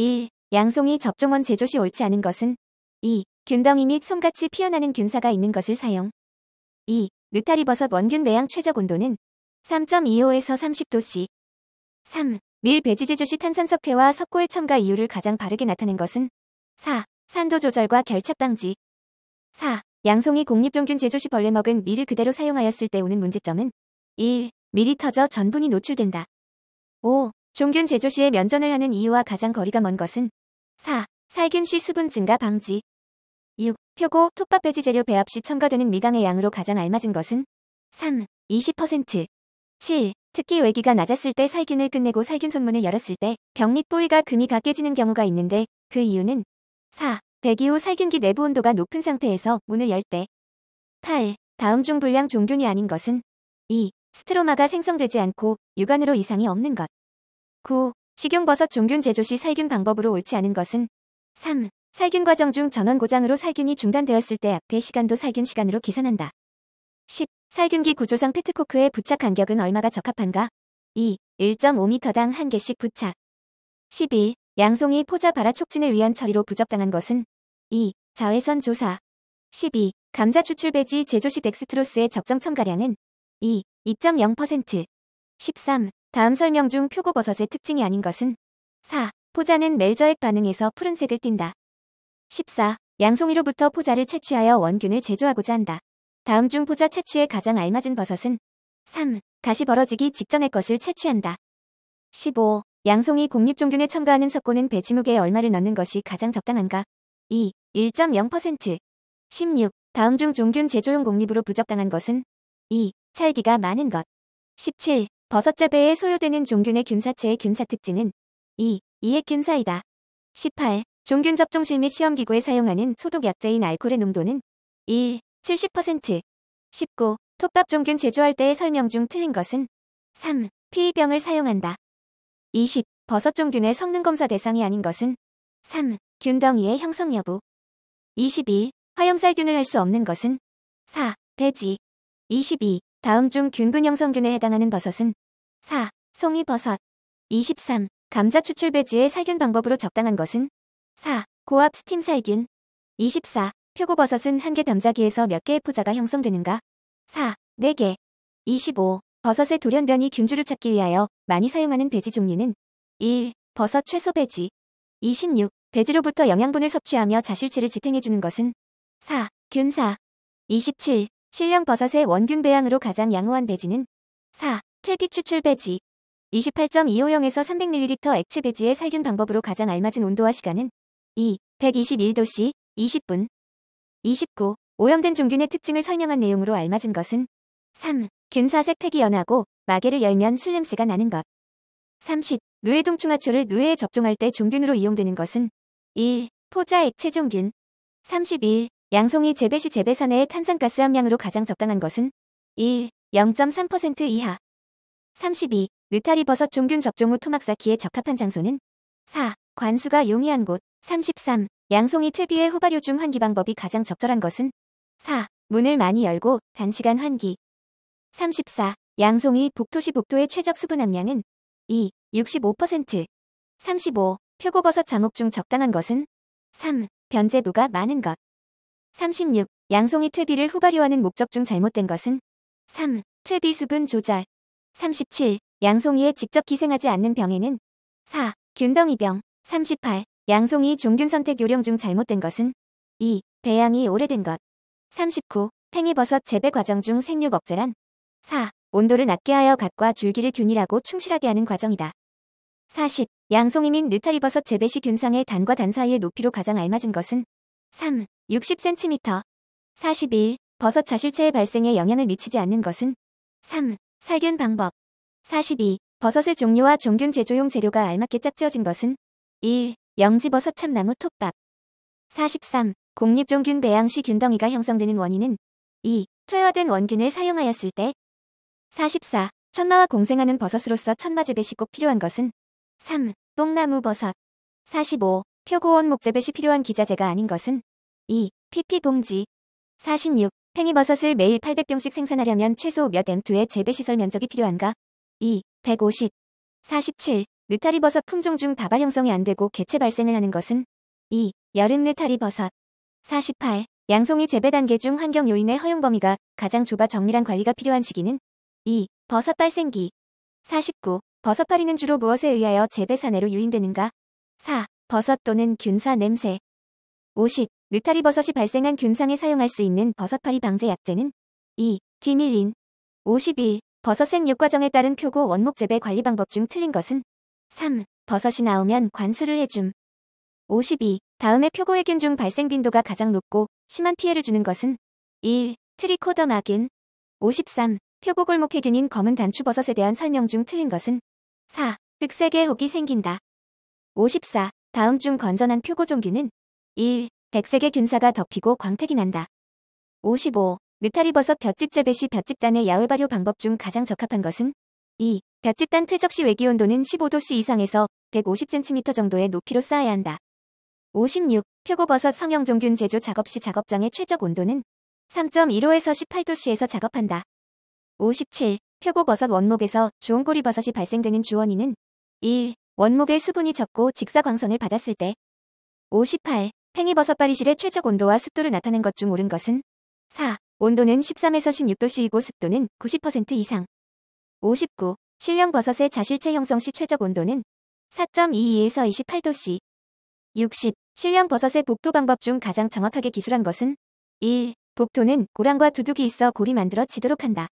1. 양송이 접종원 제조시 옳지 않은 것은 2. 균덩이 및 솜같이 피어나는 균사가 있는 것을 사용 2. 느타리버섯 원균 매양 최적 온도는 3.25에서 30도씨 3. 밀 배지제조시 탄산석회와 석고의 첨가 이유를 가장 바르게 나타낸 것은 4. 산도 조절과 결착 방지 4. 양송이 공립종균 제조시 벌레 먹은 밀을 그대로 사용하였을 때 오는 문제점은 1. 밀이 터져 전분이 노출된다. 5. 종균 제조시에 면전을 하는 이유와 가장 거리가 먼 것은 4. 살균 시 수분 증가 방지 6. 표고, 톱밥 배지 재료 배합 시 첨가되는 미강의 양으로 가장 알맞은 것은 3. 20% 7. 특히 외기가 낮았을 때 살균을 끝내고 살균 손문을 열었을 때병립 부위가 금이 가 깨지는 경우가 있는데 그 이유는 4. 배기 후 살균기 내부 온도가 높은 상태에서 문을 열 때 8. 다음 중 불량 종균이 아닌 것은 2. 스트로마가 생성되지 않고 육안으로 이상이 없는 것 9. 그 식용버섯 종균 제조 시 살균 방법으로 옳지 않은 것은 3. 살균 과정 중 전원 고장으로 살균이 중단되었을 때 앞에 시간도 살균 시간으로 계산한다. 10. 살균기 구조상 페트코크의 부착 간격은 얼마가 적합한가? 2. 1.5m당 한 개씩 부착. 11. 양송이 포자 발화 촉진을 위한 처리로 부적당한 것은 2. 자외선 조사. 12. 감자 추출 배지 제조 시 덱스트로스의 적정 첨가량은 2. 2.0% 13. 다음 설명 중 표고버섯의 특징이 아닌 것은 4. 포자는 멜저액 반응에서 푸른색을 띈다. 14. 양송이로부터 포자를 채취하여 원균을 제조하고자 한다. 다음 중 포자 채취에 가장 알맞은 버섯은 3. 가시 벌어지기 직전의 것을 채취한다. 15. 양송이 공립종균에 첨가하는 석고는 배지무게에 얼마를 넣는 것이 가장 적당한가? 2. 1.0% 16. 다음 중 종균 제조용 공립으로 부적당한 것은 2. 찰기가 많은 것 17. 버섯 재배에 소요되는 종균의 균사체의 균사 특징은 2. 이액 균사이다. 18. 종균 접종실 및 시험기구에 사용하는 소독약제인 알코올의 농도는 1. 70% 19. 톱밥 종균 제조할 때의 설명 중 틀린 것은 3. 피의병을 사용한다. 20. 버섯 종균의 성능 검사 대상이 아닌 것은 3. 균덩이의 형성 여부 21. 화염살균을 할 수 없는 것은 4. 배지 22. 다음 중 균근 형성균에 해당하는 버섯은 4. 송이버섯 23. 감자 추출 배지의 살균 방법으로 적당한 것은 4. 고압 스팀 살균 24. 표고버섯은 한개 담자기에서 몇 개의 포자가 형성되는가 4. 4개 25. 버섯의 돌연변이 균주를 찾기 위하여 많이 사용하는 배지 종류는 1. 버섯 최소 배지 26. 배지로부터 영양분을 섭취하며 자실체를 지탱해주는 것은 4. 균사 27. 실령 버섯의 원균 배양으로 가장 양호한 배지는 4. 켈피 추출 배지 28.250에서 300ml 액체 배지의 살균 방법으로 가장 알맞은 온도와 시간은 2. 121도씨 20분 29. 오염된 종균의 특징을 설명한 내용으로 알맞은 것은 3. 균사색 택이 연하고 마개를 열면 술냄새가 나는 것 30. 누에동충하초를 누에에 접종할 때 종균으로 이용되는 것은 1. 포자 액체 종균 31. 양송이 재배 시 재배 산내의 탄산가스 함량으로 가장 적당한 것은 1. 0.3% 이하 32. 느타리 버섯 종균 접종 후 토막 쌓기에 적합한 장소는 4. 관수가 용이한 곳 33. 양송이 퇴비의 후발효 중 환기 방법이 가장 적절한 것은 4. 문을 많이 열고 단시간 환기 34. 양송이 복토시 복토의 최적 수분 함량은 2. 65% 35. 표고버섯 자목 중 적당한 것은 3. 변제부가 많은 것 36. 양송이 퇴비를 후발효하는 목적 중 잘못된 것은 3. 퇴비 수분 조절 37. 양송이에 직접 기생하지 않는 병에는 4. 균덩이병 38. 양송이 종균 선택 요령 중 잘못된 것은 2. 배양이 오래된 것 39. 팽이버섯 재배 과정 중 생육 억제란 4. 온도를 낮게 하여 갓과 줄기를 균일하고 충실하게 하는 과정이다. 40. 양송이 및 느타리버섯 재배 시 균상의 단과 단 사이의 높이로 가장 알맞은 것은 3. 60cm 41. 버섯 자실체의 발생에 영향을 미치지 않는 것은 3. 살균 방법 42. 버섯의 종류와 종균 제조용 재료가 알맞게 짝지어진 것은 1. 영지버섯 참나무 톱밥 43. 공립종균 배양 시 균덩이가 형성되는 원인은 2. 퇴화된 원균을 사용하였을 때 44. 천마와 공생하는 버섯으로서 천마 재배식꼭 필요한 것은 3. 뽕나무 버섯 45. 표고원 목재밭이 필요한 기자재가 아닌 것은 2. PP 봉지 46. 팽이버섯을 매일 800병씩 생산하려면 최소 몇 M2의 재배시설 면적이 필요한가? 2. 150. 47. 느타리버섯 품종 중 다발 형성이 안되고 개체 발생을 하는 것은 2. 여름 느타리버섯 48. 양송이 재배 단계 중 환경 요인의 허용 범위가 가장 좁아 정밀한 관리가 필요한 시기는 2. 버섯 발생기 49. 버섯 파리는 주로 무엇에 의하여 재배 사내로 유인되는가? 4. 버섯 또는 균사 냄새 50. 느타리 버섯이 발생한 균상에 사용할 수 있는 버섯파리 방제 약제는 2. 디밀린 51. 버섯 생육 과정에 따른 표고 원목 재배 관리 방법 중 틀린 것은 3. 버섯이 나오면 관수를 해줌 52. 다음에 표고해균중 발생 빈도가 가장 높고 심한 피해를 주는 것은 1. 트리코더마균 53. 표고골목해균인 검은 단추버섯에 대한 설명 중 틀린 것은 4. 흑색의 혹이 생긴다 54. 다음 중 건전한 표고종기는 1. 백색의 균사가 덮이고 광택이 난다. 55. 느타리버섯 볕집 재배 시 볕집단의 야외 발효 방법 중 가장 적합한 것은 2. 볕집단 퇴적 시 외기 온도는 15도씨 이상에서 150cm 정도의 높이로 쌓아야 한다. 56. 표고버섯 성형종균 제조 작업 시 작업장의 최적 온도는 3.15에서 18도씨에서 작업한다. 57. 표고버섯 원목에서 주홍고리버섯이 발생되는 주원인은 1. 원목의 수분이 적고 직사광선을 받았을 때 58. 팽이버섯 파리실의 최적 온도와 습도를 나타낸 것중 옳은 것은 4. 온도는 13에서 16도씨이고 습도는 90% 이상 59. 실령 버섯의 자실체 형성 시 최적 온도는 4.22에서 28도씨 60. 실령 버섯의 복토 방법 중 가장 정확하게 기술한 것은 1. 복토는 고랑과 두둑이 있어 고리 만들어지도록 한다.